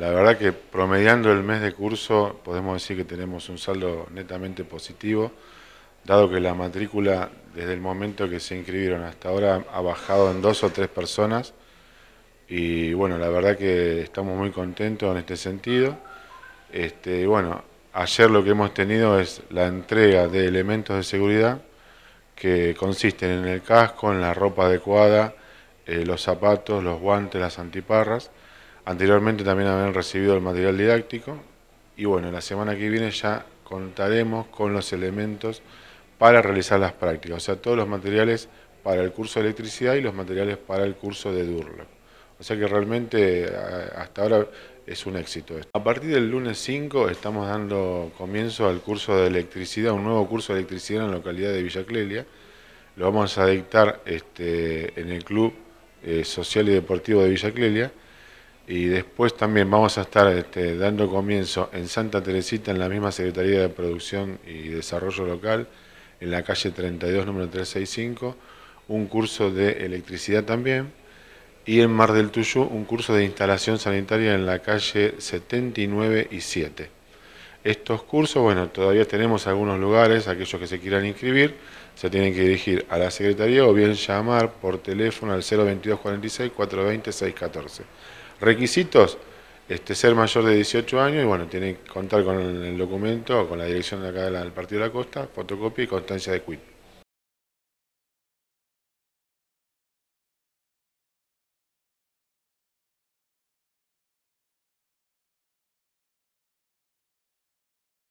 La verdad que promediando el mes de curso podemos decir que tenemos un saldo netamente positivo, dado que la matrícula desde el momento que se inscribieron hasta ahora ha bajado en dos o tres personas y bueno, la verdad que estamos muy contentos en este sentido. Este, bueno, ayer lo que hemos tenido es la entrega de elementos de seguridad que consisten en el casco, en la ropa adecuada, eh, los zapatos, los guantes, las antiparras. Anteriormente también habían recibido el material didáctico y bueno, la semana que viene ya contaremos con los elementos para realizar las prácticas, o sea, todos los materiales para el curso de electricidad y los materiales para el curso de Durlo. O sea que realmente eh, hasta ahora es un éxito esto. A partir del lunes 5 estamos dando comienzo al curso de electricidad, un nuevo curso de electricidad en la localidad de Villaclelia. Lo vamos a dictar este, en el Club eh, Social y Deportivo de Villaclelia y después también vamos a estar este, dando comienzo en Santa Teresita, en la misma Secretaría de Producción y Desarrollo Local, en la calle 32, número 365, un curso de electricidad también, y en Mar del Tuyú un curso de instalación sanitaria en la calle 79 y 7. Estos cursos, bueno, todavía tenemos algunos lugares, aquellos que se quieran inscribir, se tienen que dirigir a la Secretaría o bien llamar por teléfono al 022 46 420 614. Requisitos, este, ser mayor de 18 años y bueno, tiene que contar con el, documento, con la dirección de acá del Partido de la Costa, fotocopia y constancia de cuit.